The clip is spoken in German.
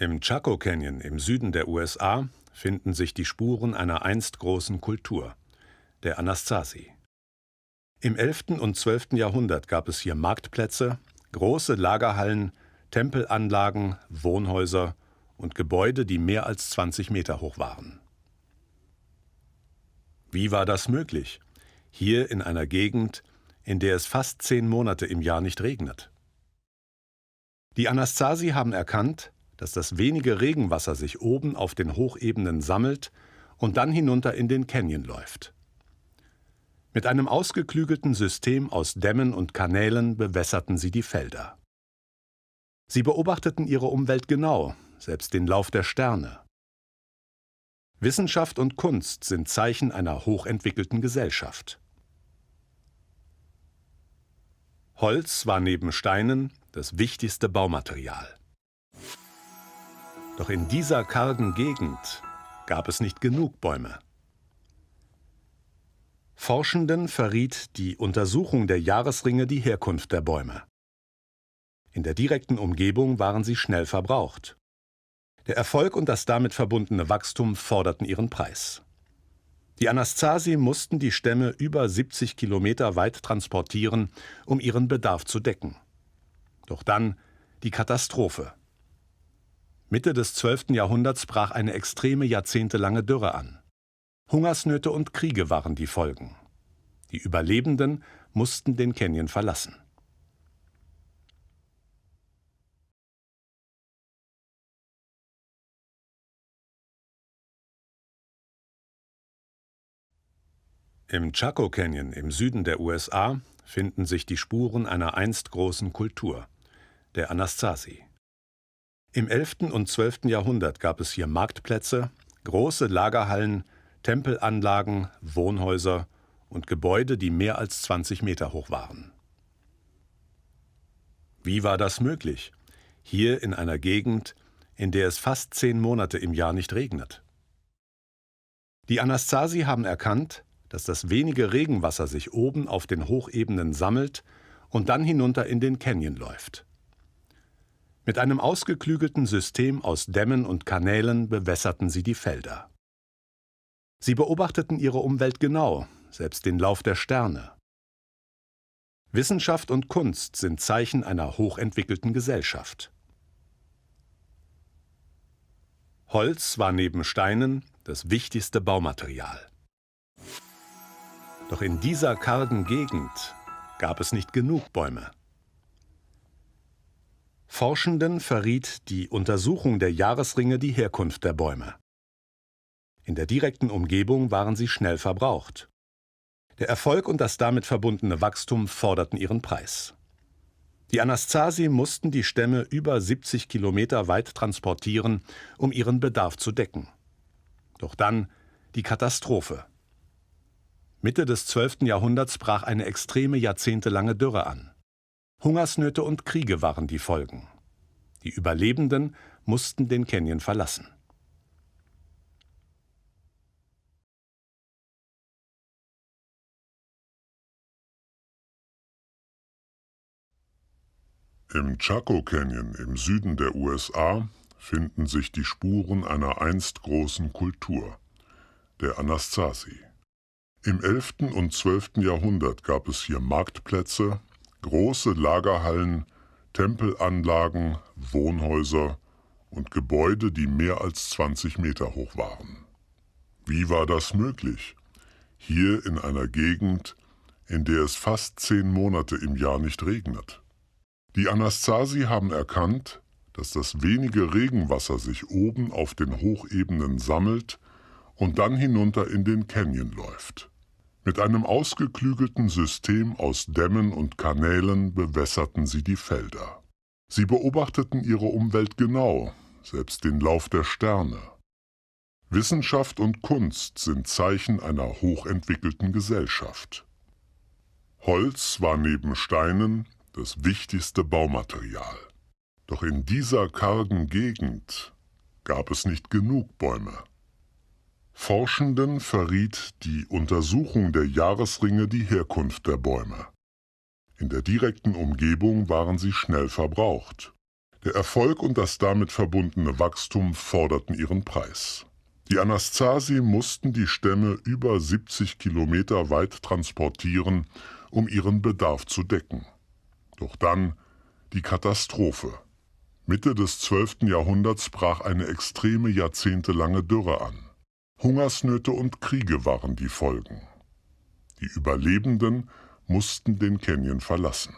Im Chaco Canyon im Süden der USA finden sich die Spuren einer einst großen Kultur, der Anastasi. Im 11. und 12. Jahrhundert gab es hier Marktplätze, große Lagerhallen, Tempelanlagen, Wohnhäuser und Gebäude, die mehr als 20 Meter hoch waren. Wie war das möglich? Hier in einer Gegend, in der es fast zehn Monate im Jahr nicht regnet. Die Anastasi haben erkannt, dass das wenige Regenwasser sich oben auf den Hochebenen sammelt und dann hinunter in den Canyon läuft. Mit einem ausgeklügelten System aus Dämmen und Kanälen bewässerten sie die Felder. Sie beobachteten ihre Umwelt genau, selbst den Lauf der Sterne. Wissenschaft und Kunst sind Zeichen einer hochentwickelten Gesellschaft. Holz war neben Steinen das wichtigste Baumaterial. Doch in dieser kargen Gegend gab es nicht genug Bäume. Forschenden verriet die Untersuchung der Jahresringe die Herkunft der Bäume. In der direkten Umgebung waren sie schnell verbraucht. Der Erfolg und das damit verbundene Wachstum forderten ihren Preis. Die Anastasi mussten die Stämme über 70 Kilometer weit transportieren, um ihren Bedarf zu decken. Doch dann die Katastrophe. Mitte des 12. Jahrhunderts brach eine extreme jahrzehntelange Dürre an. Hungersnöte und Kriege waren die Folgen. Die Überlebenden mussten den Canyon verlassen. Im Chaco Canyon im Süden der USA finden sich die Spuren einer einst großen Kultur, der Anastasi. Im 11. und 12. Jahrhundert gab es hier Marktplätze, große Lagerhallen, Tempelanlagen, Wohnhäuser und Gebäude, die mehr als 20 Meter hoch waren. Wie war das möglich? Hier in einer Gegend, in der es fast zehn Monate im Jahr nicht regnet. Die Anastasi haben erkannt, dass das wenige Regenwasser sich oben auf den Hochebenen sammelt und dann hinunter in den Canyon läuft. Mit einem ausgeklügelten System aus Dämmen und Kanälen bewässerten sie die Felder. Sie beobachteten ihre Umwelt genau, selbst den Lauf der Sterne. Wissenschaft und Kunst sind Zeichen einer hochentwickelten Gesellschaft. Holz war neben Steinen das wichtigste Baumaterial. Doch in dieser kargen Gegend gab es nicht genug Bäume. Forschenden verriet die Untersuchung der Jahresringe die Herkunft der Bäume. In der direkten Umgebung waren sie schnell verbraucht. Der Erfolg und das damit verbundene Wachstum forderten ihren Preis. Die Anastasi mussten die Stämme über 70 Kilometer weit transportieren, um ihren Bedarf zu decken. Doch dann die Katastrophe. Mitte des 12. Jahrhunderts brach eine extreme jahrzehntelange Dürre an. Hungersnöte und Kriege waren die Folgen. Die Überlebenden mussten den Canyon verlassen. Im Chaco Canyon im Süden der USA finden sich die Spuren einer einst großen Kultur, der Anastasi. Im 11. und 12. Jahrhundert gab es hier Marktplätze, Große Lagerhallen, Tempelanlagen, Wohnhäuser und Gebäude, die mehr als 20 Meter hoch waren. Wie war das möglich? Hier in einer Gegend, in der es fast zehn Monate im Jahr nicht regnet. Die Anastasi haben erkannt, dass das wenige Regenwasser sich oben auf den Hochebenen sammelt und dann hinunter in den Canyon läuft. Mit einem ausgeklügelten System aus Dämmen und Kanälen bewässerten sie die Felder. Sie beobachteten ihre Umwelt genau, selbst den Lauf der Sterne. Wissenschaft und Kunst sind Zeichen einer hochentwickelten Gesellschaft. Holz war neben Steinen das wichtigste Baumaterial. Doch in dieser kargen Gegend gab es nicht genug Bäume. Forschenden verriet die Untersuchung der Jahresringe die Herkunft der Bäume. In der direkten Umgebung waren sie schnell verbraucht. Der Erfolg und das damit verbundene Wachstum forderten ihren Preis. Die Anastasi mussten die Stämme über 70 Kilometer weit transportieren, um ihren Bedarf zu decken. Doch dann die Katastrophe. Mitte des 12. Jahrhunderts brach eine extreme jahrzehntelange Dürre an. Hungersnöte und Kriege waren die Folgen. Die Überlebenden mussten den Canyon verlassen.